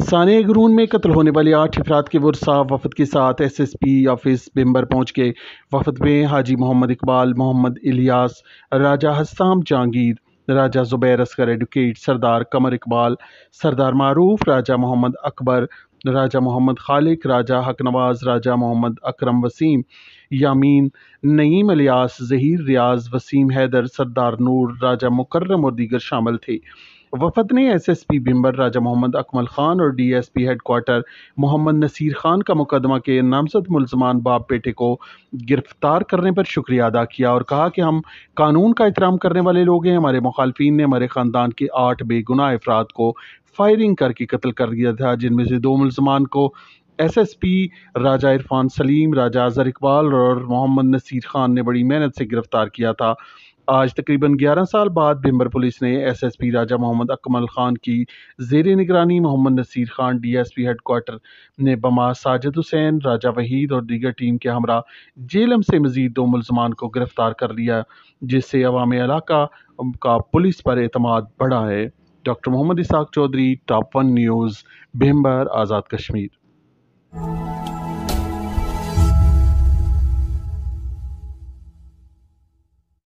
सानिया गरून में कत्ल होने वाले आठ अफराद के वर्षा वफद के साथ S S P office member पहुँच गए वफद में हाजी मोहम्मद इकबाल मोहम्मद इलियास राजा हस्साम जहांगीर राजा ज़ुबैर असगर एडवोकेट सरदार कमर इकबाल सरदार मारूफ राजा मोहम्मद अकबर राजा मोहम्मद खालिक राजा हक नवाज़ राजा मोहम्मद अकरम वसीम यामीन नईम अलियास जहीर रियाज वसीम हैदर सरदार नूर राजा मुकर्रम और दीगर शामिल थे वफद ने एसएसपी बिम्बर राजा मोहम्मद अकमल खान और डीएसपी हेडक्वार्टर मोहम्मद नसीर खान का मुकदमा के नामजद मुलजमान बाप बेटे को गिरफ्तार करने पर शुक्रिया अदा किया और कहा कि हम कानून का एहतराम करने वाले लोग हैं हमारे मुखालफी ने हमारे ख़ानदान के आठ बेगुना अफराद को फायरिंग करके कत्ल कर दिया था जिनमें से दो मुलजमान को एसएसपी राजा इरफान सलीम राजा अजहर इकबाल और मोहम्मद नसीर खान ने बड़ी मेहनत से गिरफ्तार किया था आज तकरीबन 11 साल बाद भिम्बर पुलिस ने एसएसपी राजा मोहम्मद अकमल खान की जेर निगरानी मोहम्मद नसीर खान डीएसपी हेडकोर्टर ने बमा साजिद हुसैन राजा वहीद और दीगर टीम के हमरा जेलम से मजीद दो मुलजमान को गिरफ्तार कर लिया जिससे अवाम इलाका का पुलिस पर अतमाद बढ़ा है doctor Mohammad Ishaq Chaudhary top one news Bhimber Azad Kashmir